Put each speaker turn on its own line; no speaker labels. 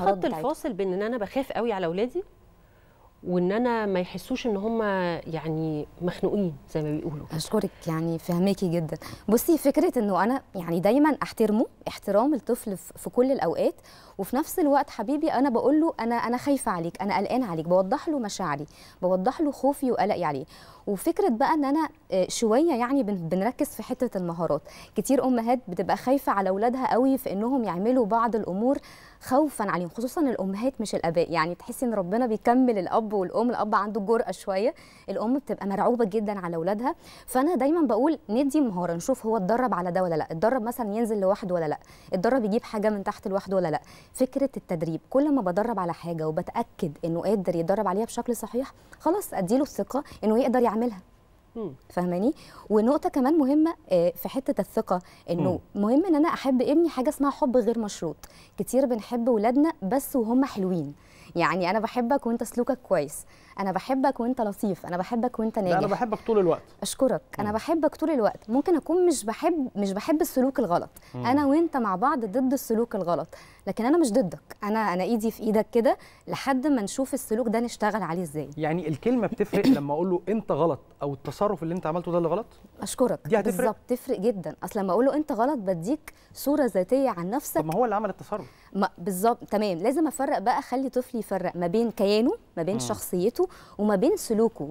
خط الفاصل
بين ان انا بخاف قوي على اولادي وان انا ما يحسوش ان هم يعني مخنوقين زي ما بيقولوا اشكرك يعني فهماكي جدا بصي فكره انه انا يعني دايما احترمه احترام الطفل في كل الاوقات وفي نفس الوقت حبيبي انا بقول له انا انا خايفه عليك انا قلقان عليك بوضح له مشاعري بوضح له خوفي وقلقي عليه وفكره بقى ان انا آه، شويه يعني بنركز في حته المهارات كتير امهات بتبقى خايفه على اولادها قوي في انهم يعملوا بعض الامور خوفا عليهم خصوصا الامهات مش الاباء يعني تحسي ان ربنا بيكمل الاب والام الاب عنده الجرأه شويه الام بتبقى مرعوبه جدا على اولادها فانا دايما بقول ندي مهاره نشوف هو اتدرب على ده ولا لا اتدرب مثلا ينزل لوحده ولا لا اتدرب يجيب حاجه من تحت لوحده ولا لا فكره التدريب كل ما بدرب على حاجه وبتاكد انه قادر يتدرب عليها بشكل صحيح خلاص اديله الثقه انه يقدر يعملها فاهماني ونقطه كمان مهمه آه، في حته الثقه انه مهم ان انا احب ابني حاجه اسمها حب غير مشروط كتير بنحب ولادنا بس وهم حلوين يعني انا بحبك وانت سلوكك كويس انا بحبك وانت لطيف انا بحبك وانت ناجح انا بحبك طول الوقت اشكرك م. انا بحبك طول الوقت ممكن اكون مش بحب مش بحب السلوك الغلط مم. انا وانت مع بعض ضد السلوك الغلط لكن انا مش ضدك انا انا ايدي في ايدك كده لحد ما نشوف السلوك ده نشتغل عليه ازاي يعني الكلمه بتفرق لما اقول له انت غلط او التصرف اللي انت عملته ده اللي غلط اشكرك دي هتفرق بالظبط تفرق جدا اصل لما اقول له انت غلط بديك صوره ذاتيه عن نفسك طب ما هو اللي عمل التصرف بالظبط تمام لازم افرق بقى اخلي طفلي يفرق ما بين كيانه ما بين م. شخصيته وما بين سلوكه